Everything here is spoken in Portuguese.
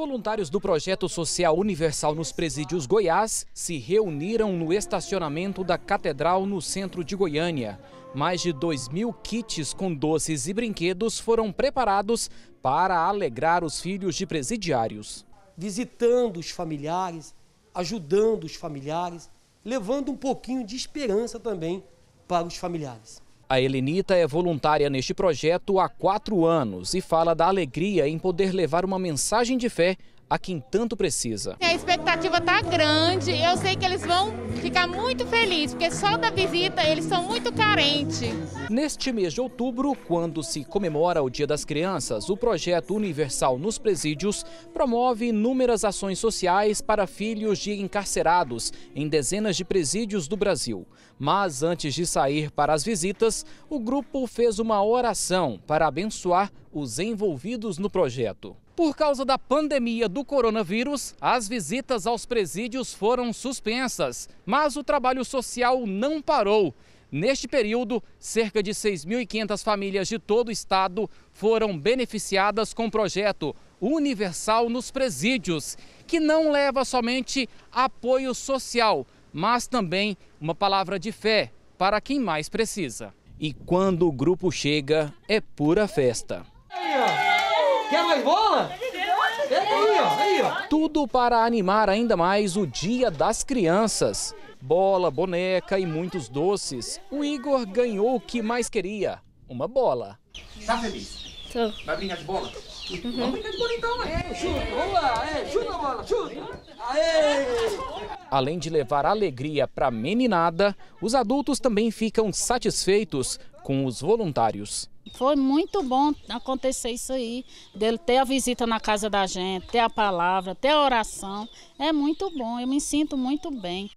voluntários do Projeto Social Universal nos Presídios Goiás se reuniram no estacionamento da Catedral no centro de Goiânia. Mais de 2 mil kits com doces e brinquedos foram preparados para alegrar os filhos de presidiários. Visitando os familiares, ajudando os familiares, levando um pouquinho de esperança também para os familiares. A Elenita é voluntária neste projeto há quatro anos e fala da alegria em poder levar uma mensagem de fé a quem tanto precisa. A expectativa está grande, eu sei que eles vão ficar muito felizes, porque só da visita eles são muito carentes. Neste mês de outubro, quando se comemora o Dia das Crianças, o projeto Universal nos Presídios promove inúmeras ações sociais para filhos de encarcerados em dezenas de presídios do Brasil. Mas antes de sair para as visitas, o grupo fez uma oração para abençoar os envolvidos no projeto. Por causa da pandemia do coronavírus, as visitas aos presídios foram suspensas, mas o trabalho social não parou. Neste período, cerca de 6.500 famílias de todo o estado foram beneficiadas com o projeto Universal nos Presídios, que não leva somente apoio social, mas também uma palavra de fé para quem mais precisa. E quando o grupo chega, é pura festa. Quer mais bola? Pega aí, ó. Aí, ó. Tudo para animar ainda mais o Dia das Crianças. Bola, boneca e muitos doces. O Igor ganhou o que mais queria: uma bola. Tá feliz? Tô. Vai brincar de bola? Uhum. Vamos brincar de bola então, né? Chuta, vamos lá. É, chuta a bola, chuta. Aê! Além de levar alegria para a meninada, os adultos também ficam satisfeitos com os voluntários. Foi muito bom acontecer isso aí, dele ter a visita na casa da gente, ter a palavra, ter a oração. É muito bom, eu me sinto muito bem.